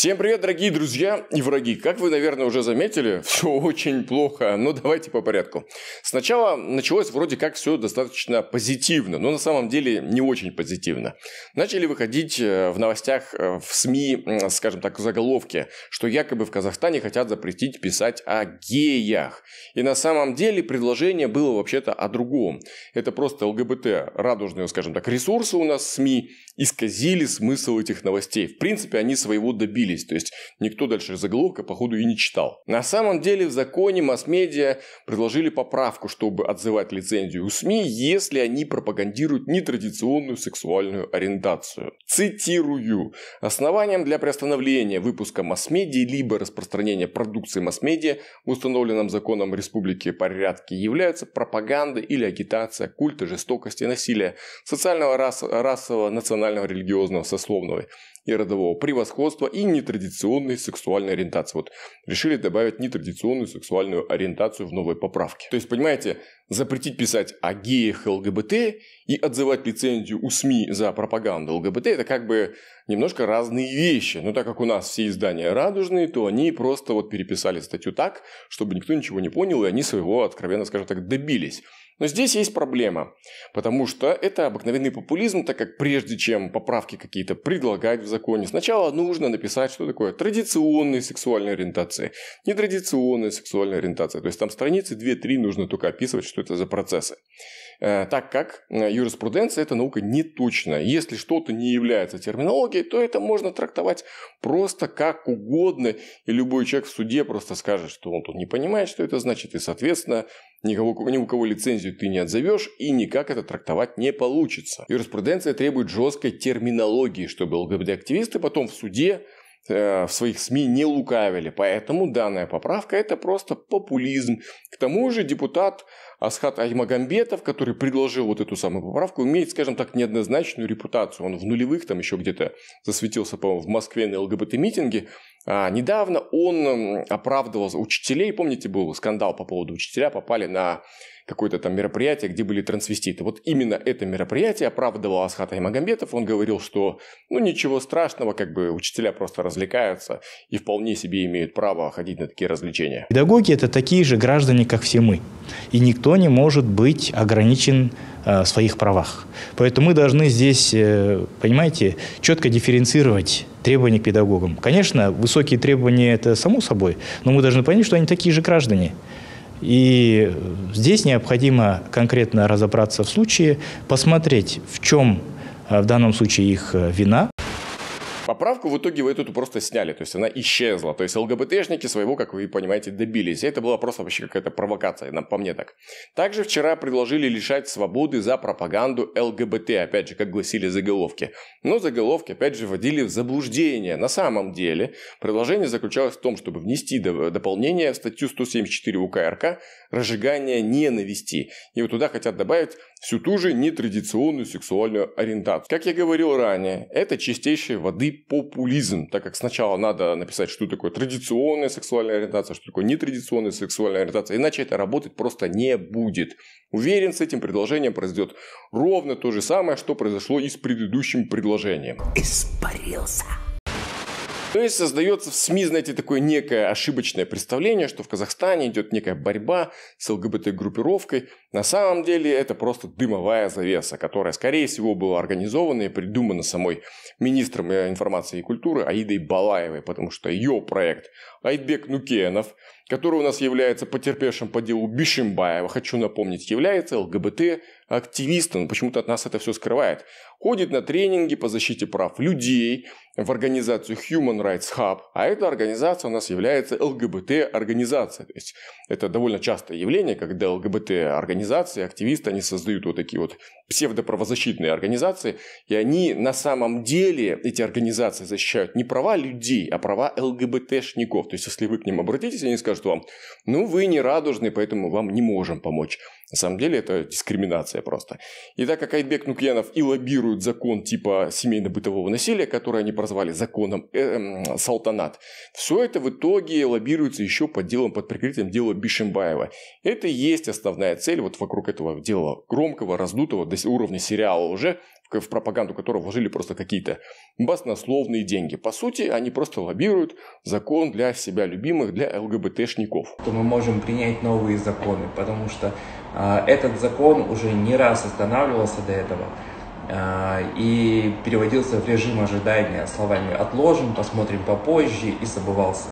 Всем привет, дорогие друзья и враги. Как вы, наверное, уже заметили, все очень плохо, но ну, давайте по порядку. Сначала началось вроде как все достаточно позитивно, но на самом деле не очень позитивно. Начали выходить э, в новостях э, в СМИ, скажем так, заголовки, что якобы в Казахстане хотят запретить писать о геях. И на самом деле предложение было вообще-то о другом. Это просто ЛГБТ, радужные, скажем так, ресурсы у нас в СМИ исказили смысл этих новостей. В принципе, они своего добились просочились. То есть никто дальше заголовка, походу, и не читал. На самом деле в законе масс-медиа предложили поправку, чтобы отзывать лицензию у СМИ, если они пропагандируют нетрадиционную сексуальную ориентацию. Цитирую. Основанием для приостановления выпуска масс-медиа либо распространения продукции масс-медиа в законом республики порядке являются пропаганда или агитация культа жестокости и насилия, социального, рас, расового, национального, религиозного, сословного и родового превосходства и не нетрадиционной сексуальной ориентации. Вот решили добавить нетрадиционную сексуальную ориентацию в новой поправке. То есть, понимаете, запретить писать о геях ЛГБТ и отзывать лицензию у СМИ за пропаганду ЛГБТ – это как бы немножко разные вещи. Но так как у нас все издания радужные, то они просто вот переписали статью так, чтобы никто ничего не понял, и они своего, откровенно скажем так, добились. Но здесь есть проблема, потому что это обыкновенный популизм, так как прежде чем поправки какие-то предлагать в законе, сначала нужно написать, что такое традиционные сексуальные ориентации, нетрадиционные сексуальные ориентации, То есть там страницы 2-3 нужно только описывать, что это за процессы. Э, так как э, юриспруденция – это наука неточная. Если что-то не является терминологией, то это можно трактовать просто как угодно, и любой человек в суде просто скажет, что он тут не понимает, что это значит, и, соответственно, Никого, ни у кого лицензию ты не отзовешь, и никак это трактовать не получится. Юриспруденция требует жесткой терминологии, чтобы ЛГБТ-активисты потом в суде э, в своих СМИ не лукавили. Поэтому данная поправка – это просто популизм. К тому же депутат Асхат Аймагамбетов, который предложил вот эту самую поправку, имеет, скажем так, неоднозначную репутацию. Он в нулевых там еще где-то засветился, по-моему, в Москве на ЛГБТ-митинге. А, недавно он оправдывал учителей. Помните, был скандал по поводу учителя, попали на какое-то там мероприятие, где были трансвеститы. Вот именно это мероприятие оправдывал Асхат Аймагамбетов. Он говорил, что ну ничего страшного, как бы учителя просто развлекаются и вполне себе имеют право ходить на такие развлечения. Педагоги – это такие же граждане, как все мы. И никто не может быть ограничен э, в своих правах. Поэтому мы должны здесь, э, понимаете, четко дифференцировать требования к педагогам. Конечно, высокие требования – это само собой, но мы должны понять, что они такие же граждане. И здесь необходимо конкретно разобраться в случае, посмотреть, в чем э, в данном случае их э, вина, Поправку в итоге вы эту просто сняли, то есть она исчезла. То есть ЛГБТшники своего, как вы понимаете, добились. И это была просто вообще какая-то провокация, по мне так. Также вчера предложили лишать свободы за пропаганду ЛГБТ, опять же, как гласили заголовки. Но заголовки, опять же, вводили в заблуждение. На самом деле, предложение заключалось в том, чтобы внести дополнение в статью 174 УК РК «Разжигание ненависти». И вот туда хотят добавить всю ту же нетрадиционную сексуальную ориентацию. Как я говорил ранее, это чистейшей воды популизм, так как сначала надо написать, что такое традиционная сексуальная ориентация, что такое нетрадиционная сексуальная ориентация, иначе это работать просто не будет. Уверен, с этим предложением произойдет ровно то же самое, что произошло и с предыдущим предложением. Испарился. То есть создается в СМИ, знаете, такое некое ошибочное представление, что в Казахстане идет некая борьба с ЛГБТ-группировкой, на самом деле это просто дымовая завеса, которая, скорее всего, была организована и придумана самой министром э, информации и культуры Аидой Балаевой, потому что ее проект Айбек Нукенов, который у нас является потерпевшим по делу Бишимбаева, хочу напомнить, является ЛГБТ-активистом, почему-то от нас это все скрывает, ходит на тренинги по защите прав людей в организацию Human Rights Hub, а эта организация у нас является ЛГБТ-организацией. То есть это довольно частое явление, когда ЛГБТ-организация организации, активисты, они создают вот такие вот псевдоправозащитные организации, и они на самом деле, эти организации защищают не права людей, а права ЛГБТшников. То есть, если вы к ним обратитесь, они скажут вам, ну, вы не радужный, поэтому вам не можем помочь. На самом деле это дискриминация просто. И так как Айбек Нукьянов и лоббирует закон типа семейно-бытового насилия, который они прозвали законом э, э, Салтанат, все это в итоге лоббируется еще под делом, под прикрытием дела Бишембаева. Это и есть основная цель вот вокруг этого дела громкого, раздутого до уровня сериала уже в пропаганду которого вложили просто какие-то баснословные деньги. По сути, они просто лоббируют закон для себя любимых, для ЛГБТшников. То мы можем принять новые законы, потому что э, этот закон уже не раз останавливался до этого э, и переводился в режим ожидания словами «отложим», «посмотрим попозже» и забывался.